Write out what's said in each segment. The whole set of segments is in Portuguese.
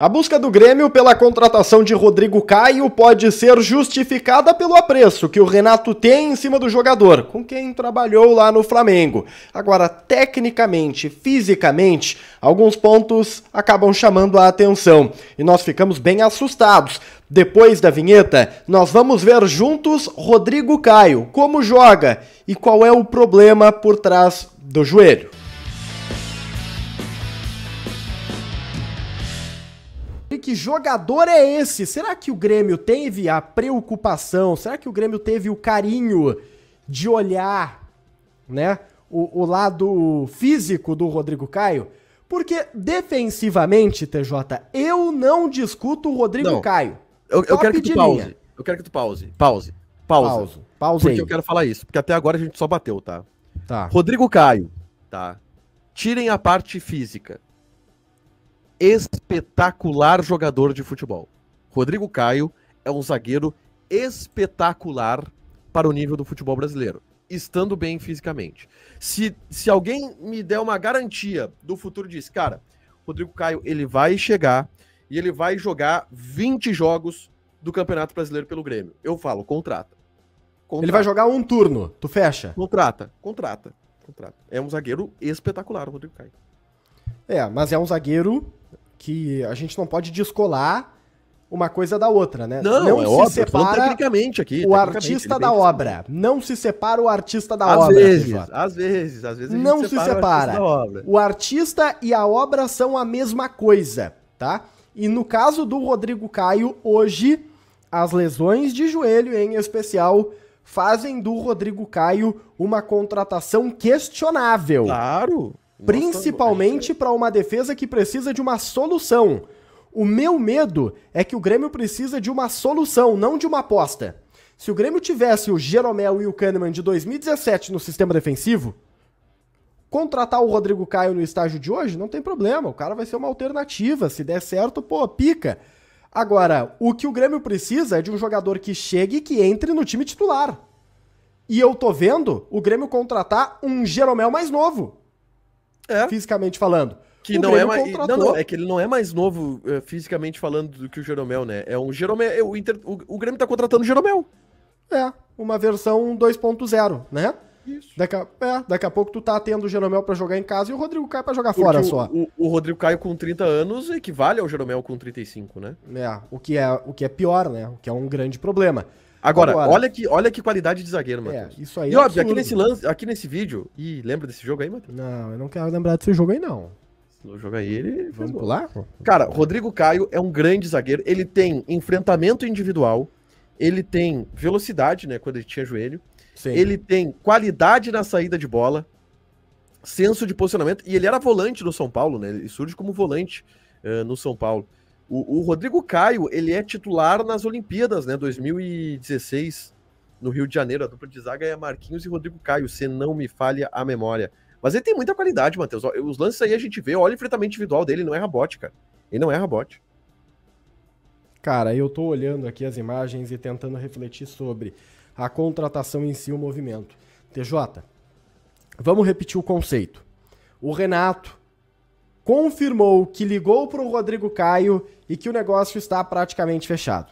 A busca do Grêmio pela contratação de Rodrigo Caio pode ser justificada pelo apreço que o Renato tem em cima do jogador, com quem trabalhou lá no Flamengo. Agora, tecnicamente, fisicamente, alguns pontos acabam chamando a atenção e nós ficamos bem assustados. Depois da vinheta, nós vamos ver juntos Rodrigo Caio, como joga e qual é o problema por trás do joelho. que jogador é esse? Será que o Grêmio teve a preocupação? Será que o Grêmio teve o carinho de olhar, né, o, o lado físico do Rodrigo Caio? Porque defensivamente, TJ, eu não discuto o Rodrigo não. Caio. Eu, eu quero que tu pause. Linha. Eu quero que tu pause. Pause. Pause. Pausa. Pausa porque aí. eu quero falar isso, porque até agora a gente só bateu, tá? Tá. Rodrigo Caio, tá? Tirem a parte física espetacular jogador de futebol. Rodrigo Caio é um zagueiro espetacular para o nível do futebol brasileiro, estando bem fisicamente. Se, se alguém me der uma garantia do futuro, disso, cara, Rodrigo Caio, ele vai chegar e ele vai jogar 20 jogos do Campeonato Brasileiro pelo Grêmio. Eu falo, contrata. contrata. Ele vai jogar um turno, tu fecha. Contrata, contrata, contrata. É um zagueiro espetacular, Rodrigo Caio. É, mas é um zagueiro que a gente não pode descolar uma coisa da outra, né? Não, não é se óbvio, separa tecnicamente aqui. O tecnicamente, artista da obra. Não se separa o artista da às obra. Vezes, às vezes, às vezes. não se separa. O artista e a obra são a mesma coisa, tá? E no caso do Rodrigo Caio, hoje, as lesões de joelho, em especial, fazem do Rodrigo Caio uma contratação questionável. Claro, Principalmente para uma defesa que precisa de uma solução. O meu medo é que o Grêmio precisa de uma solução, não de uma aposta. Se o Grêmio tivesse o Jeromel e o Kahneman de 2017 no sistema defensivo, contratar o Rodrigo Caio no estágio de hoje, não tem problema. O cara vai ser uma alternativa. Se der certo, pô, pica. Agora, o que o Grêmio precisa é de um jogador que chegue e que entre no time titular. E eu tô vendo o Grêmio contratar um Jeromel mais novo é. fisicamente falando. Que o não Grêmio é mais. Não, não, é que ele não é mais novo uh, fisicamente falando do que o Jeromel, né? É um Jeromel. É, o, Inter, o, o Grêmio tá contratando o Jeromel. É, uma versão 2.0, né? Isso. Daqui a, é, daqui a pouco tu tá tendo o Jeromel para jogar em casa e o Rodrigo Caio para jogar Porque fora o, só. O, o, Rodrigo Caio com 30 anos equivale ao Jeromel com 35, né? É, o que é, o que é pior, né? O que é um grande problema. Agora, Agora, Olha, que, olha que qualidade de zagueiro, é, Matheus. É, isso aí. E é óbvio, aqui nesse, lance, aqui nesse vídeo. Ih, lembra desse jogo aí, Matheus? Não, eu não quero lembrar desse jogo aí, não. Se jogo aí, ele. Vamos pular? Cara, Rodrigo Caio é um grande zagueiro. Ele tem enfrentamento individual. Ele tem velocidade, né? Quando ele tinha joelho. Sim. Ele tem qualidade na saída de bola. Senso de posicionamento. E ele era volante no São Paulo, né? Ele surge como volante uh, no São Paulo. O, o, Rodrigo Caio, ele é titular nas Olimpíadas, né? 2016, no Rio de Janeiro. A dupla de zaga é Marquinhos e Rodrigo Caio, se não me falha a memória. Mas ele tem muita qualidade, Matheus. Os lances aí a gente vê, olha o enfrentamento individual dele, não é rabote, cara. Ele não é rabote. Cara, eu tô olhando aqui as imagens e tentando refletir sobre a contratação em si, o movimento. TJ, vamos repetir o conceito. O Renato confirmou que ligou para o Rodrigo Caio e que o negócio está praticamente fechado.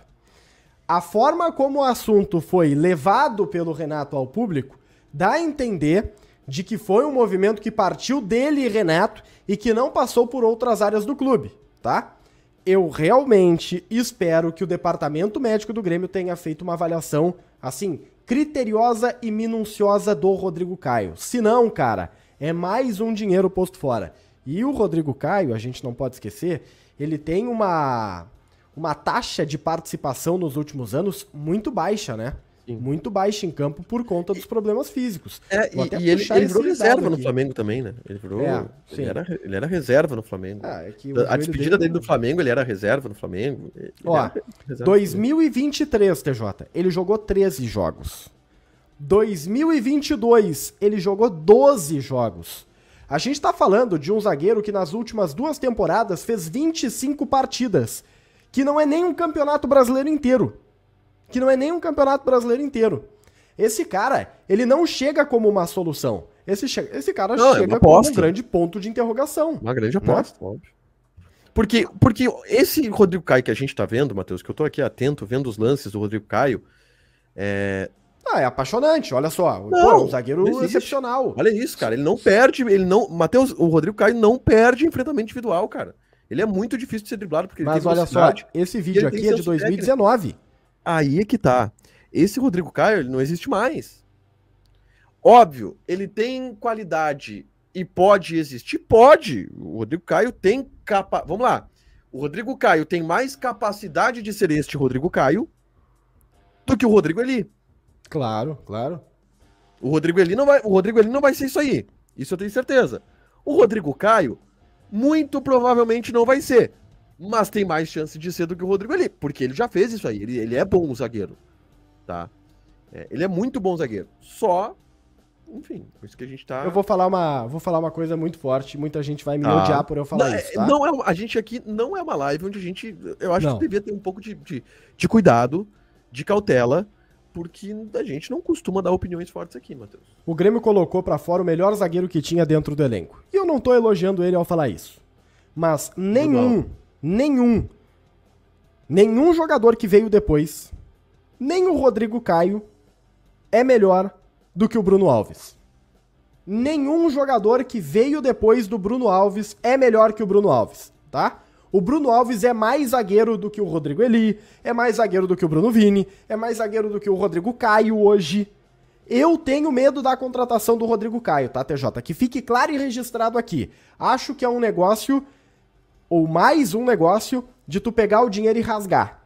A forma como o assunto foi levado pelo Renato ao público dá a entender de que foi um movimento que partiu dele e Renato e que não passou por outras áreas do clube, tá? Eu realmente espero que o departamento médico do Grêmio tenha feito uma avaliação assim criteriosa e minuciosa do Rodrigo Caio. Se não, cara, é mais um dinheiro posto fora. E o Rodrigo Caio, a gente não pode esquecer, ele tem uma, uma taxa de participação nos últimos anos muito baixa, né? Sim. Muito baixa em campo por conta dos problemas físicos. É, e, e ele, ele virou reserva aqui. no Flamengo também, né? Ele virou. É, ele, era, ele era reserva no Flamengo. Ah, é a despedida dele, dele do Flamengo, ele era reserva no Flamengo. Ele Ó, 2023, TJ, ele jogou 13 jogos. 2022, ele jogou 12 jogos. A gente está falando de um zagueiro que nas últimas duas temporadas fez 25 partidas, que não é nem um campeonato brasileiro inteiro. Que não é nem um campeonato brasileiro inteiro. Esse cara, ele não chega como uma solução. Esse, esse cara não, é chega como um grande ponto de interrogação. Uma grande né? aposta, né? óbvio. Porque, porque esse Rodrigo Caio que a gente está vendo, Matheus, que eu estou aqui atento, vendo os lances do Rodrigo Caio, é, ah, é apaixonante, olha só. Não, Pô, é um zagueiro excepcional. Olha isso, cara. Ele não perde, ele não. Matheus, o Rodrigo Caio não perde enfrentamento individual, cara. Ele é muito difícil de ser driblado, porque Mas olha só, esse vídeo aqui é de 2019. Técnico. Aí é que tá. Esse Rodrigo Caio, ele não existe mais. Óbvio, ele tem qualidade e pode existir? Pode. O Rodrigo Caio tem capa. Vamos lá. O Rodrigo Caio tem mais capacidade de ser este Rodrigo Caio do que o Rodrigo Eli. Claro, claro. O Rodrigo Eli não vai, o Rodrigo Eli não vai ser isso aí. Isso eu tenho certeza. O Rodrigo Caio muito provavelmente não vai ser, mas tem mais chance de ser do que o Rodrigo Eli, porque ele já fez isso aí. Ele, ele é bom zagueiro, tá? É, ele é muito bom zagueiro. Só, enfim, por isso que a gente tá. Eu vou falar uma, vou falar uma coisa muito forte. Muita gente vai me tá. odiar por eu falar não, é, isso. Tá? Não é, a gente aqui não é uma live onde a gente, eu acho não. que devia ter um pouco de, de, de cuidado, de cautela porque a gente não costuma dar opiniões fortes aqui, Matheus. O Grêmio colocou para fora o melhor zagueiro que tinha dentro do elenco. E eu não tô elogiando ele ao falar isso. Mas nenhum, Legal. nenhum, nenhum jogador que veio depois, nem o Rodrigo Caio, é melhor do que o Bruno Alves. Nenhum jogador que veio depois do Bruno Alves é melhor que o Bruno Alves, tá? O Bruno Alves é mais zagueiro do que o Rodrigo Eli, é mais zagueiro do que o Bruno Vini, é mais zagueiro do que o Rodrigo Caio hoje. Eu tenho medo da contratação do Rodrigo Caio, tá, TJ? Que fique claro e registrado aqui. Acho que é um negócio, ou mais um negócio, de tu pegar o dinheiro e rasgar.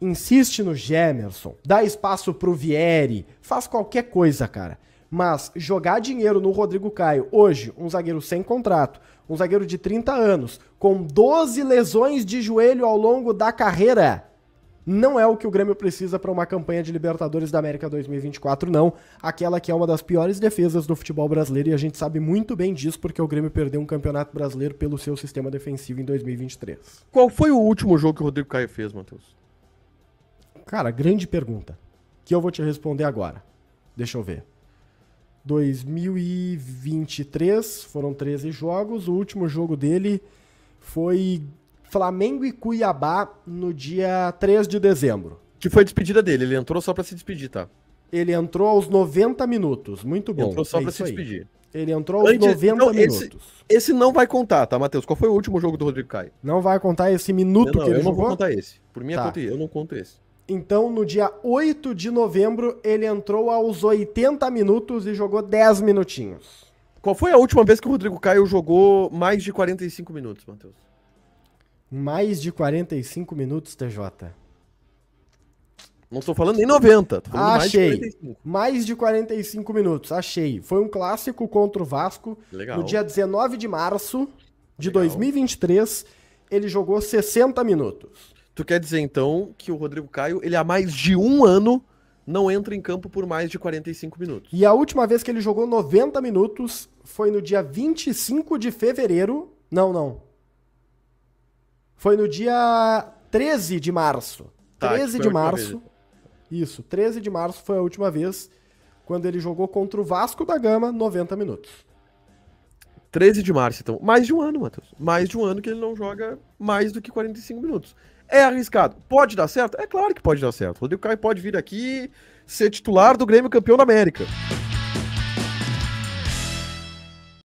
Insiste no Gemerson, dá espaço pro Vieri, faz qualquer coisa, cara. Mas jogar dinheiro no Rodrigo Caio hoje, um zagueiro sem contrato, um zagueiro de 30 anos, com 12 lesões de joelho ao longo da carreira, não é o que o Grêmio precisa para uma campanha de Libertadores da América 2024, não. Aquela que é uma das piores defesas do futebol brasileiro e a gente sabe muito bem disso porque o Grêmio perdeu um campeonato brasileiro pelo seu sistema defensivo em 2023. Qual foi o último jogo que o Rodrigo Caio fez, Matheus? Cara, grande pergunta. Que eu vou te responder agora. Deixa eu ver. 2023, foram 13 jogos. O último jogo dele foi Flamengo e Cuiabá no dia 3 de dezembro. Que foi a despedida dele, ele entrou só para se despedir, tá? Ele entrou aos 90 minutos, muito bom. Entrou só é para se aí. despedir. Ele entrou aos Antes, 90 não, minutos. Esse, esse, não vai contar, tá, Matheus? Qual foi o último jogo do Rodrigo Caio? Não vai contar esse minuto não, não, que ele eu jogou? Eu não vou contar esse. Por mim, é tá. eu não conto esse. Então, no dia 8 de novembro, ele entrou aos 80 minutos e jogou 10 minutinhos. Qual foi a última vez que o Rodrigo Caio jogou mais de 45 minutos, Matheus? Mais de 45 minutos, TJ. Não estou falando nem 90. Tô falando achei. Mais de, 45. mais de 45 minutos, achei. Foi um clássico contra o Vasco. Legal. No dia 19 de março de Legal. 2023, ele jogou 60 minutos. Tu quer dizer, então, que o Rodrigo Caio, ele há mais de um ano não entra em campo por mais de 45 minutos. E a última vez que ele jogou 90 minutos foi no dia 25 de fevereiro. Não, não. Foi no dia 13 de março. Tá, 13 de março. Vez. Isso, 13 de março foi a última vez quando ele jogou contra o Vasco da Gama 90 minutos. 13 de março, então. Mais de um ano, Matheus. Mais de um ano que ele não joga mais do que 45 minutos. É arriscado. Pode dar certo? É claro que pode dar certo. Rodrigo Caio pode vir aqui ser titular do Grêmio campeão da América.